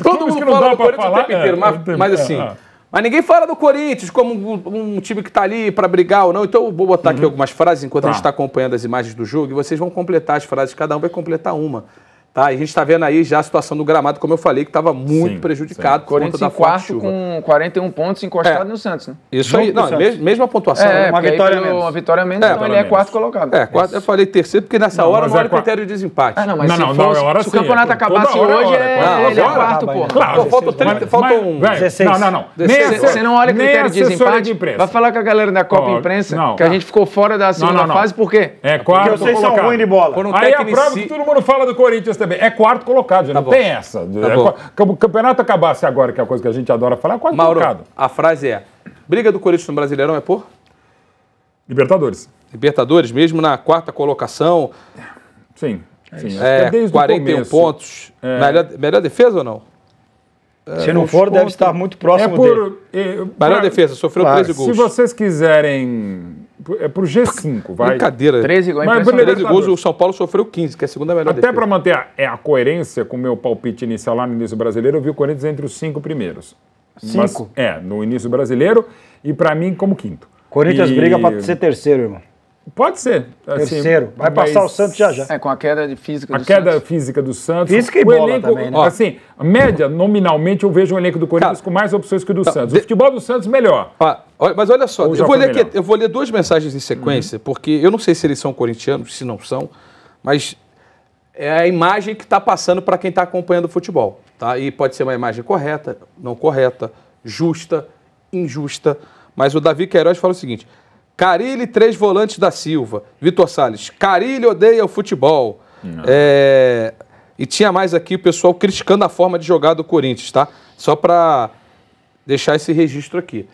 Todo mundo fala do Corinthians falar, o tempo inteiro, é, mas, tempo, mas, assim. É, mas ninguém fala do Corinthians como um, um time que está ali para brigar ou não. Então eu vou botar uhum. aqui algumas frases enquanto tá. a gente está tá acompanhando as imagens do jogo e vocês vão completar as frases. Cada um vai completar uma. Tá, a gente está vendo aí já a situação do gramado, como eu falei, que estava muito sim, prejudicado sim. por conta da forte chuva. com 41 pontos encostado é. no Santos, né? Isso aí, não, mesmo mesma pontuação. É, né? uma, vitória uma vitória menos. É, então ele é quarto colocado. É, quarto, eu falei terceiro, porque nessa não, hora não é era critério de desempate. Ah, não, mas não, se, não, fosse, não, hora se sim, o campeonato assim, acabasse hoje, é, ele é quarto, pô. Claro, faltam 16. Não, não, não. Você não olha critério de desempate. Vai falar com a galera da Copa Imprensa que a gente ficou fora da segunda fase, por quê? É quarto Porque vocês são ruins de bola. Aí a prova que todo mundo fala do Corinthians também. É quarto colocado, já tá não bom. tem essa. Tá é, o campeonato acabasse agora, que é a coisa que a gente adora falar, é quarto Mauro, colocado. A frase é: briga do Corinthians no Brasileirão é por? Libertadores. Libertadores, mesmo na quarta colocação. Sim. É sim. É, é 41 pontos. É... Melhor, melhor defesa ou não? Se é, não for, deve estar muito próximo é por, dele. Melhor defesa, sofreu claro. 13 gols. Se vocês quiserem é pro G5, vai. Brincadeira. 13 gols. Mas 13 gols, o São Paulo sofreu 15, que é a segunda melhor Até para manter a, é, a coerência com o meu palpite inicial lá no início brasileiro, eu vi o Corinthians entre os cinco primeiros. Cinco? Mas, é, no início brasileiro e para mim como quinto. Corinthians e... briga para ser terceiro, irmão. Pode ser. Assim, Terceiro. Vai mas... passar o Santos já já. É, com a queda de física a do queda Santos. física do Santos. Física e o bola elenco, também, né? Assim, média, nominalmente, eu vejo o um elenco do Corinthians tá. com mais opções que o do tá. Santos. O futebol do Santos, melhor. Ah, mas olha só, eu vou, ler aqui, eu vou ler duas mensagens em uhum. sequência, uhum. porque eu não sei se eles são corintianos, se não são, mas é a imagem que está passando para quem está acompanhando o futebol. Tá? E pode ser uma imagem correta, não correta, justa, injusta. Mas o Davi Queiroz fala o seguinte... Carilli, três volantes da Silva. Vitor Salles, Carilli odeia o futebol. É... E tinha mais aqui o pessoal criticando a forma de jogar do Corinthians, tá? Só para deixar esse registro aqui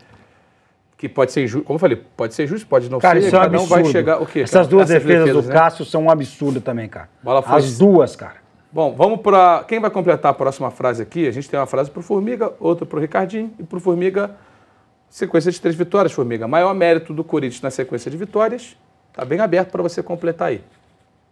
que pode ser injusto. Como eu falei, pode ser justo, pode não cara, ser. Isso é um vai chegar. O quê? Essas duas defesas, defesas, do né? Cássio são um absurdo também, cara. Bola As duas, cara. Bom, vamos para. Quem vai completar a próxima frase aqui? A gente tem uma frase para o Formiga, outra para o Ricardinho e para o Formiga Sequência de três vitórias, Formiga. Maior mérito do Corinthians na sequência de vitórias. Está bem aberto para você completar aí.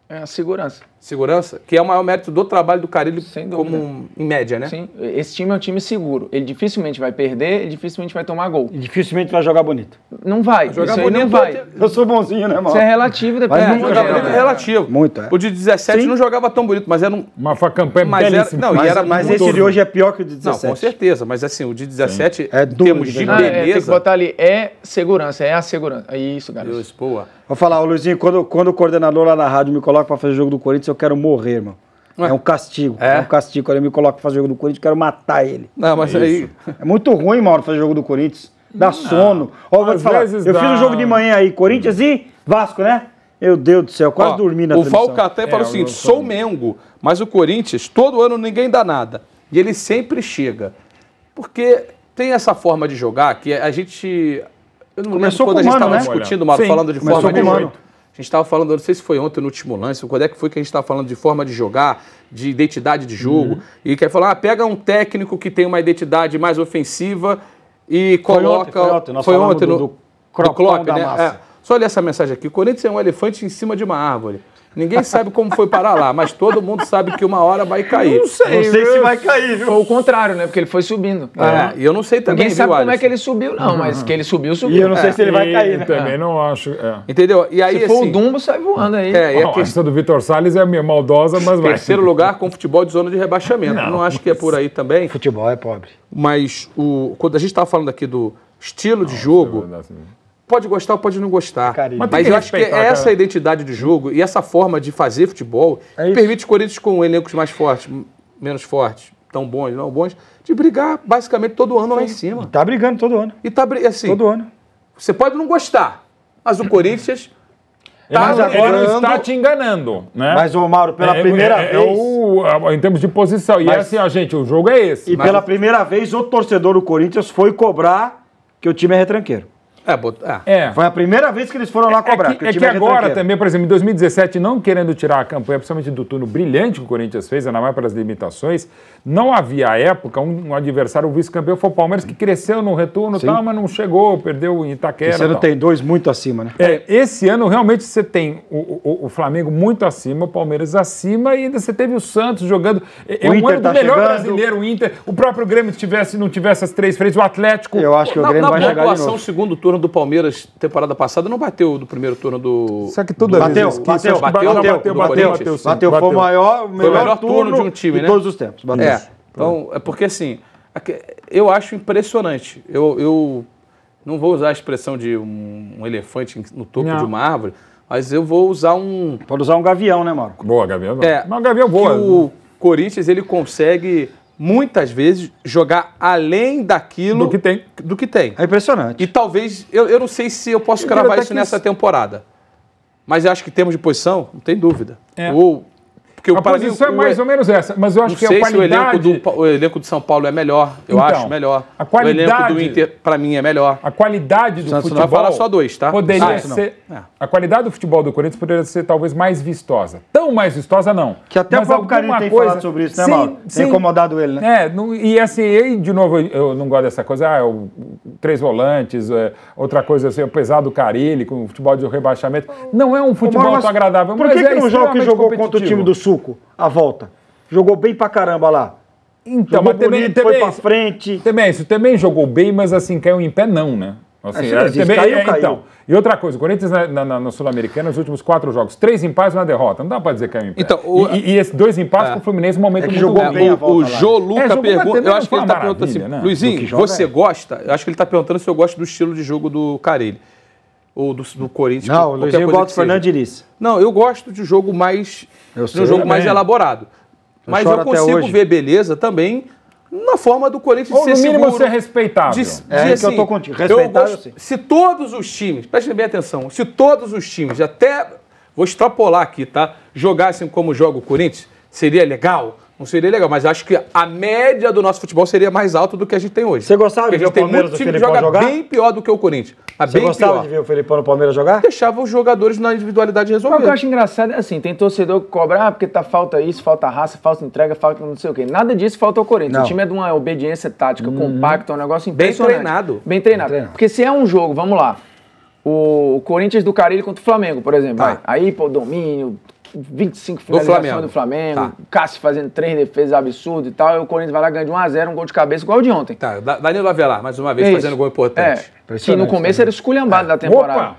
É a segurança segurança, que é o maior mérito do trabalho do Carilho como em média, né? Sim, esse time é um time seguro. Ele dificilmente vai perder, ele dificilmente vai tomar gol. E dificilmente vai jogar bonito. Não vai. Jogar Isso bonito não vai. Eu sou bonzinho, né, mano? Isso é relativo depois. Mas não é, jogar bonito é relativo. Muito, é. O de 17 Sim. não jogava tão bonito, mas era um. Mas foi a campanha mas Era, não, mas, e era mas esse de hoje é pior que o de 17. Não, com certeza. Mas assim, o de 17 é temos de beleza. Ah, é, tem que botar ali. É segurança, é a segurança. É isso, garoto. Isso, boa. Vou falar, ô Luizinho, quando, quando o coordenador lá na rádio me coloca pra fazer o jogo do Corinthians, eu quero morrer, irmão. É um castigo. É, é um castigo. Quando ele me coloca pra fazer jogo do Corinthians, eu quero matar ele. Não, mas é aí. É muito ruim, Mauro, fazer jogo do Corinthians. Dá não. sono. Ó, Às falar. Eu fiz o um jogo de manhã aí, Corinthians hum. e Vasco, né? Meu Deus do céu, quase Ó, dormi na O Falcaté é, falou o seguinte: sou Mengo, mas o Corinthians, todo ano ninguém dá nada. E ele sempre chega. Porque tem essa forma de jogar que a gente. Eu não Começou lembro quando a gente estava né? discutindo, Mauro, Sim, falando de forma de. A gente estava falando, não sei se foi ontem no último lance, quando é que foi que a gente estava falando de forma de jogar, de identidade de jogo, uhum. e quer falar, ah, pega um técnico que tem uma identidade mais ofensiva e coloca... Foi ontem, foi ontem. Nós foi ontem do, no, do, do Klopp, né? É. Só olha essa mensagem aqui, o Corinthians é um elefante em cima de uma árvore. Ninguém sabe como foi parar lá, mas todo mundo sabe que uma hora vai cair. Não sei, não sei se vai cair. Viu? Foi o contrário, né? Porque ele foi subindo. É, e eu não sei também. Ninguém viu, sabe como é que ele subiu, não, uhum. mas que ele subiu, subiu. E eu não sei é. se ele vai cair, né? também é. não acho. É. Entendeu? E aí, se for assim, o Dumbo, sai voando aí. É, e é a, questão do Vitor Salles é meio maldosa, mas vai. Terceiro lugar com futebol de zona de rebaixamento. Não, não acho que é por aí também. Futebol é pobre. Mas o, quando a gente estava falando aqui do estilo não, de é jogo, pode gostar ou pode não gostar. Mas, mas eu acho que é cara. essa identidade de jogo e essa forma de fazer futebol é permite o Corinthians com elencos mais fortes, menos fortes, tão bons, não bons, de brigar basicamente todo ano Sim. lá em cima. E tá brigando todo ano. E tá assim. Todo ano. Você pode não gostar, mas o Corinthians é, Tá mas agora está te enganando, né? Mas o Mauro, pela é, primeira é, é, vez, o, em termos de posição, mas, e é assim, ó, gente, o jogo é esse. E mas... pela primeira vez o torcedor do Corinthians foi cobrar que o time é retranqueiro. É, bot... ah, é. Foi a primeira vez que eles foram lá é, é cobrar. É que, é que agora também, por exemplo, em 2017, não querendo tirar a campanha, principalmente do turno brilhante que o Corinthians fez, ainda mais pelas limitações, não havia à época um, um adversário, o vice-campeão foi o Palmeiras, que cresceu no retorno, tal, mas não chegou, perdeu em Itaquera. Esse ano tem dois muito acima, né? É, esse ano realmente você tem o, o, o, Flamengo muito acima, o Palmeiras acima, e ainda você teve o Santos jogando. É, é o um ano do tá melhor chegando. brasileiro, o Inter. O próprio Grêmio tivesse, não tivesse as três frentes, o Atlético. Eu acho que o Grêmio na, vai chegar. Na pontuação, segundo turno do Palmeiras, temporada passada, não bateu do primeiro turno do. Só que tudo bateu, bateu, bateu, bateu, bateu, bateu, bateu, bateu, bateu, bateu, bateu, bateu, bateu, bateu, bateu, bateu, bateu, então, é porque assim, eu acho impressionante. Eu, eu não vou usar a expressão de um, um elefante no topo não. de uma árvore, mas eu vou usar um. Pode usar um gavião, né, Marco? Boa, gavião. É, é um gavião é boa. o Corinthians ele consegue muitas vezes jogar além daquilo do que tem. Do que tem. É impressionante. E talvez eu, eu não sei se eu posso eu cravar isso nessa isso... temporada. Mas eu acho que temos de posição, não tem dúvida. É. Ou porque o a posição é mais é- ou menos essa, mas eu acho que sei a qualidade... Se o, elenco do, o elenco do São Paulo é melhor, eu então, acho melhor. A qualidade, o elenco do Inter, para mim, é melhor. A qualidade do Santos futebol... Santos vai falar só dois, tá? Poderia ah, ser... É. A qualidade do futebol do Corinthians poderia ser talvez mais vistosa. Tão mais vistosa, não. Que até mas o próprio Carinho tem coisa... falado sobre isso, né, sim, Mauro? Tem incomodado ele, né? É, não, e assim, e de novo, eu não gosto dessa coisa, ah, eu, é três volantes, é, outra coisa assim, o pesado Carilli, com o futebol de rebaixamento. Não é um futebol tão agradável. Por que, que é não joga que jogou contra o time do Suco, a volta? Jogou bem pra caramba lá. Então, jogou mas bonito, também, foi também, pra frente. Também, isso também jogou bem, mas assim, caiu em pé não, né? Assim, é, também, caiu, é, caiu. Então, e outra coisa, o Corinthians na, na, na Sul-Americana, nos últimos quatro jogos, três empates e uma derrota. Não dá para dizer que é em Então, o, e, e esses dois empates é. com o Fluminense, no momento é que jogou bem. É, o, Jo o né? Jô é, Luca pergunta. Eu acho que ele está perguntando assim, né? Luizinho, você gosta? Eu acho que ele está perguntando se eu gosto do estilo de jogo do Carelli ou do, do Corinthians. Não, o Luizinho gosta do Fernando Não, eu gosto de jogo mais, eu sei, um jogo também. mais elaborado. Eu mas eu consigo ver beleza também na forma do Corinthians Ou, ser no mínimo seguro. ser respeitável. De, é, de, assim, que eu tô contigo. Respeitável, eu Se todos os times, prestem bem atenção, se todos os times, até, vou extrapolar aqui, tá? Jogassem como joga o Corinthians, seria legal? Não seria legal, mas acho que a média do nosso futebol seria mais alta do que a gente tem hoje. Você gostava Porque de ver o Palmeiras muito time joga jogar? bem pior do que o Corinthians. Ah, Você gostava pior. de ver o Felipão no Palmeiras jogar? Deixava os jogadores na individualidade resolver. O que eu acho engraçado é assim, tem torcedor que cobra, ah, porque tá falta isso, falta raça, falta entrega, falta não sei o quê. Nada disso falta ao Corinthians. Não. O time é de uma obediência tática, uhum. é um negócio impressionante. Bem treinado. Bem treinado. Bem treinado. Porque se é um jogo, vamos lá, o Corinthians do Carilho contra o Flamengo, por exemplo. Tá. Aí, pô, domínio, 25 finalizações do Flamengo, do Flamengo tá. Cássio fazendo três defesas absurdas e tal, e o Corinthians vai lá ganhar de 1x0, um gol de cabeça, igual o de ontem. Tá, Danilo Avelar, mais uma vez, Isso. fazendo gol importante. É, que no começo era esculhambado é. da temporada. Opa!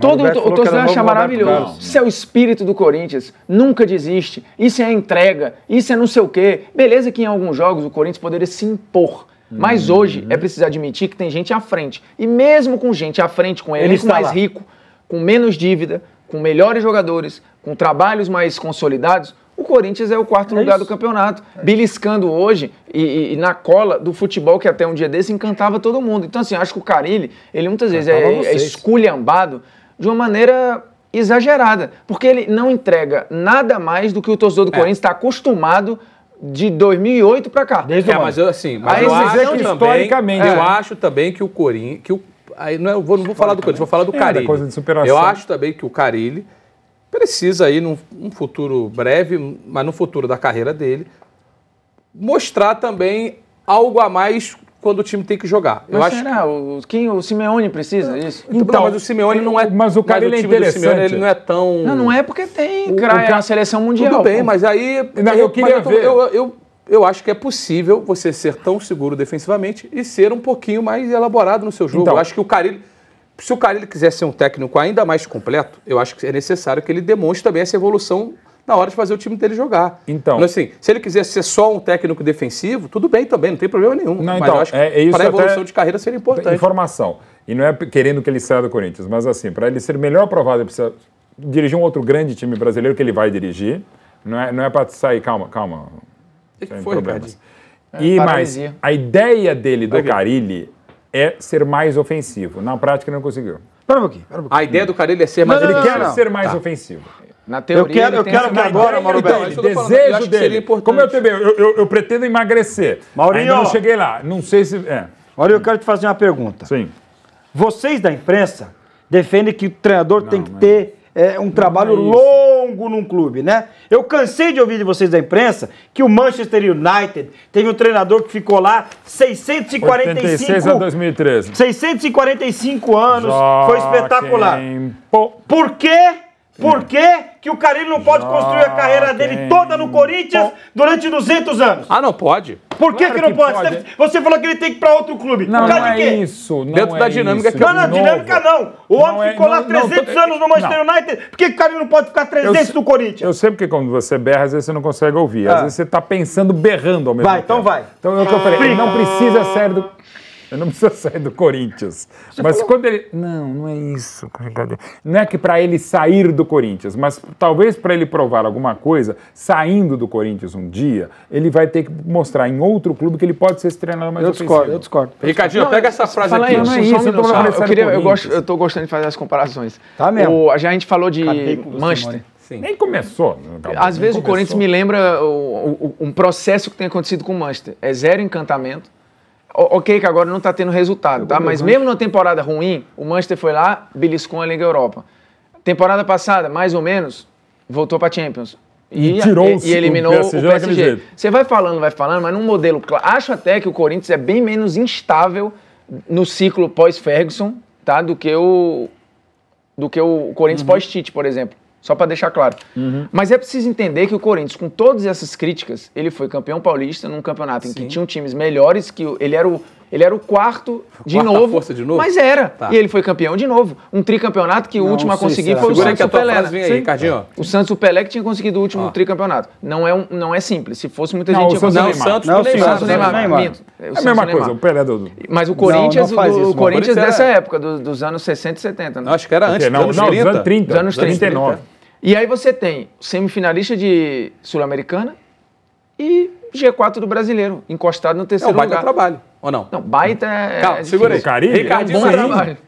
Todo o, o torcedor acha maravilhoso. Isso é o espírito do Corinthians. Nunca desiste. Isso é entrega. Isso é não sei o quê. Beleza que em alguns jogos o Corinthians poderia se impor. Mas uhum. hoje é preciso admitir que tem gente à frente. E mesmo com gente à frente, com ele, ele com mais lá. rico, com menos dívida, com melhores jogadores, com trabalhos mais consolidados, o Corinthians é o quarto é lugar isso. do campeonato, é beliscando hoje e, e, e, na cola do futebol que até um dia desse encantava todo mundo. Então, assim, acho que o Carilli, ele muitas vezes é, é esculhambado de uma maneira exagerada, porque ele não entrega nada mais do que o torcedor do é. Corinthians está acostumado de 2008 para cá. Desde é, mas eu, assim, mas eu acho também, eu é. acho também que o Corinthians, que o aí não, é, vou, não vou falar do Corinthians, vou falar do Carilli. Coisa de superação. Eu acho também que o Carilli precisa aí, num, num futuro breve, mas no futuro da carreira dele, mostrar também algo a mais quando o time tem que jogar. Mas eu acho que... o, quem, o Simeone precisa disso? Então, então, mas o Simeone não é. Mas o cara mas o é time é interessante. Simeone, ele não é tão. Não, não é porque tem o, craia o cara... a seleção mundial. Tudo bem, mas aí. Não, eu, eu queria eu, ver. eu, eu eu acho que é possível você ser tão seguro defensivamente e ser um pouquinho mais elaborado no seu jogo. Então, eu acho que o Carilli, se o Carille quiser ser um técnico ainda mais completo, eu acho que é necessário que ele demonstre também essa evolução na hora de fazer o time dele jogar. Então, assim, se ele quiser ser só um técnico defensivo, tudo bem também, não tem problema nenhum. Não, mas então, eu acho que é, é para a evolução de carreira seria importante. Informação. E não é querendo que ele saia do Corinthians, mas assim, para ele ser melhor aprovado, ele precisa dirigir um outro grande time brasileiro que ele vai dirigir. Não é, não é para sair, calma, calma, o que foi, Ricardinho? É, e mais a ideia dele do Carilli é ser mais ofensivo. Na prática ele não conseguiu. Pera um pouquinho, pera um pouquinho. A ideia do Carilli é ser mais não, ofensivo. Ele quer ser mais tá. ofensivo. Na teoria, eu quero, eu quero então, que agora, Mauro Belo. Desejo eu dele. Como eu também, eu, eu, eu, pretendo emagrecer. Maurinho, Ainda não cheguei lá. Não sei se. É. Maurinho, eu quero te fazer uma pergunta. Sim. Vocês da imprensa defendem que o treinador não, tem que mas... ter é, um não, trabalho é longo num clube, né? Eu cansei de ouvir de vocês da imprensa que o Manchester United teve um treinador que ficou lá 645 a 2013. 645 anos, Joaquim... foi espetacular. Por quê? Por que, que o Carilho não pode Já construir a carreira dele toda no Corinthians durante 200 anos? Ah, não pode. Por que, claro que não que pode? pode? Você falou que ele tem que ir para outro clube. Não, Por causa não de é quê? É isso. Não Dentro é da dinâmica isso. que eu... Não, não, dinâmica não. O homem é, ficou lá 300 anos no Manchester United. Por que, o Carilho não pode ficar 300 eu, no Corinthians? Eu sei porque quando você berra, às vezes você não consegue ouvir. Às ah. vezes você está pensando berrando ao mesmo vai, então tempo. Vai, então vai. Então é o que eu falei. Ele não precisa ser do... Eu não preciso sair do Corinthians. Você mas falou... quando ele. Não, não é isso. Não é que para ele sair do Corinthians, mas talvez para ele provar alguma coisa, saindo do Corinthians um dia, ele vai ter que mostrar em outro clube que ele pode ser esse treinador mais Eu ofensivo. discordo, eu discordo. Ricardinho, não, pega essa frase aqui. Aí, não é isso, eu, não, ah, eu, queria, eu, gosto, eu tô gostando de fazer as comparações. Tá mesmo. O, já a gente falou de Manchester. Sim. Nem começou. Né? Às Nem vezes começou. o Corinthians me lembra o, o, um processo que tem acontecido com o Manchester. É zero encantamento Ok, que agora não está tendo resultado, tá? Mas mesmo na temporada ruim, o Manchester foi lá, beliscou a Liga Europa. Temporada passada, mais ou menos, voltou para Champions. E, Tirou e, e eliminou o PSG. O PSG. Você vai falando, vai falando, mas num modelo Acho até que o Corinthians é bem menos instável no ciclo pós-Ferguson, tá? Do que o do que o Corinthians uhum. pós-Tite, por exemplo. Só para deixar claro. Uhum. Mas é preciso entender que o Corinthians, com todas essas críticas, ele foi campeão paulista num campeonato Sim. em que tinham times melhores, que ele era o ele era o quarto de Quarta novo. Força de novo? Mas era. Tá. E ele foi campeão de novo. Um tricampeonato que não, o último a conseguir será. foi Segura o Santos Pelé. Né? Aí, Cardinho. O Santos o Pelé que tinha conseguido o último ah. tricampeonato. Não é, um, não é simples. Se fosse muita não, gente... O é Santos, não, o Santos não, é o Santos, Neymar. Neymar. Neymar. É a mesma coisa, o Pelé é do... Mas o Corinthians, não, não o Corinthians dessa época, dos anos 60 e 70. Não, né? acho que era antes, dos anos 30. 30. Dos anos 30. 39. E aí você tem semifinalista de Sul-Americana e G4 do Brasileiro, encostado no terceiro lugar. é, o lugar. É trabalho. Ou não? Não, baita é, é. Calma, segura aí. Ricardinho, é um bom trabalho.